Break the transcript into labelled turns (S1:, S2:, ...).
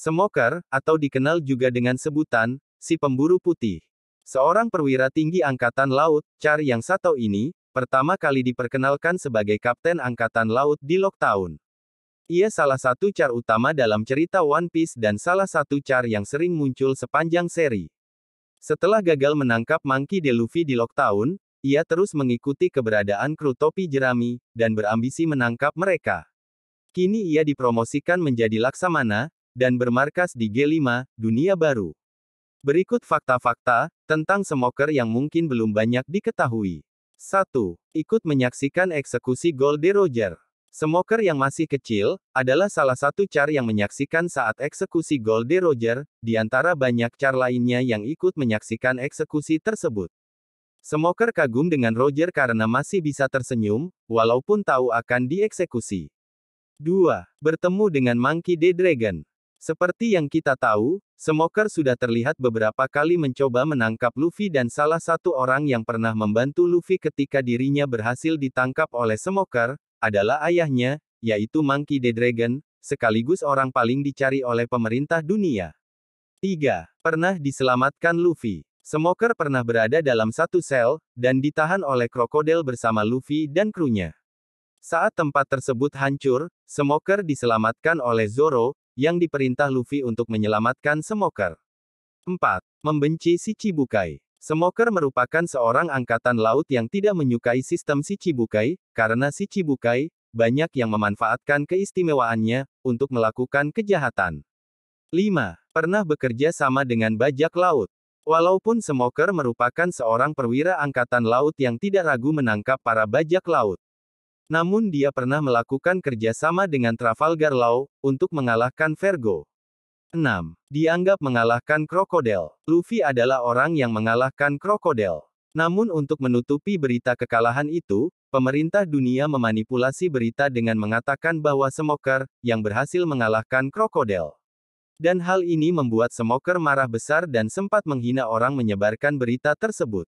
S1: Smoker, atau dikenal juga dengan sebutan, si pemburu putih. Seorang perwira tinggi Angkatan Laut, Char yang Sato ini, pertama kali diperkenalkan sebagai Kapten Angkatan Laut di Lockdown. Ia salah satu Char utama dalam cerita One Piece dan salah satu Char yang sering muncul sepanjang seri. Setelah gagal menangkap Monkey D. Luffy di Lockdown, ia terus mengikuti keberadaan kru topi jerami, dan berambisi menangkap mereka. Kini ia dipromosikan menjadi Laksamana, dan bermarkas di G5, dunia baru. Berikut fakta-fakta tentang smoker yang mungkin belum banyak diketahui. 1. Ikut menyaksikan eksekusi gol de Roger. Smoker yang masih kecil, adalah salah satu car yang menyaksikan saat eksekusi gol de Roger, di antara banyak car lainnya yang ikut menyaksikan eksekusi tersebut. Smoker kagum dengan Roger karena masih bisa tersenyum, walaupun tahu akan dieksekusi. 2. Bertemu dengan Monkey D. Dragon. Seperti yang kita tahu, Smoker sudah terlihat beberapa kali mencoba menangkap Luffy dan salah satu orang yang pernah membantu Luffy ketika dirinya berhasil ditangkap oleh Smoker, adalah ayahnya, yaitu Monkey D. Dragon, sekaligus orang paling dicari oleh pemerintah dunia. 3. Pernah diselamatkan Luffy. Smoker pernah berada dalam satu sel, dan ditahan oleh krokodil bersama Luffy dan krunya. Saat tempat tersebut hancur, Smoker diselamatkan oleh Zoro, yang diperintah Luffy untuk menyelamatkan Smoker. 4. Membenci si Cibukai. Smoker merupakan seorang angkatan laut yang tidak menyukai sistem si Cibukai, karena si Cibukai, banyak yang memanfaatkan keistimewaannya, untuk melakukan kejahatan. 5. Pernah bekerja sama dengan bajak laut. Walaupun Smoker merupakan seorang perwira angkatan laut yang tidak ragu menangkap para bajak laut. Namun dia pernah melakukan kerjasama dengan Trafalgar Law, untuk mengalahkan Vergo. 6. Dianggap mengalahkan krokodil. Luffy adalah orang yang mengalahkan krokodil. Namun untuk menutupi berita kekalahan itu, pemerintah dunia memanipulasi berita dengan mengatakan bahwa Smoker, yang berhasil mengalahkan krokodil. Dan hal ini membuat Smoker marah besar dan sempat menghina orang menyebarkan berita tersebut.